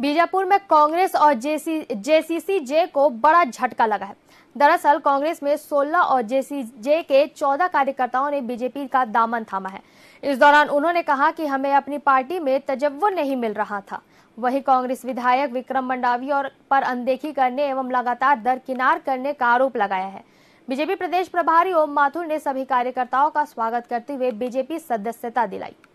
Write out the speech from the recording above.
बीजापुर में कांग्रेस और जेसी जेसीसी जे को बड़ा झटका लगा है दरअसल कांग्रेस में 16 और जे के 14 कार्यकर्ताओं ने बीजेपी का दामन थामा है इस दौरान उन्होंने कहा कि हमें अपनी पार्टी में तजव्वर नहीं मिल रहा था वही कांग्रेस विधायक विक्रम मंडावी और पर अनदेखी करने एवं लगातार दरकिनार करने का आरोप लगाया है बीजेपी प्रदेश प्रभारी ओम माथुर ने सभी कार्यकर्ताओं का स्वागत करते हुए बीजेपी सदस्यता दिलाई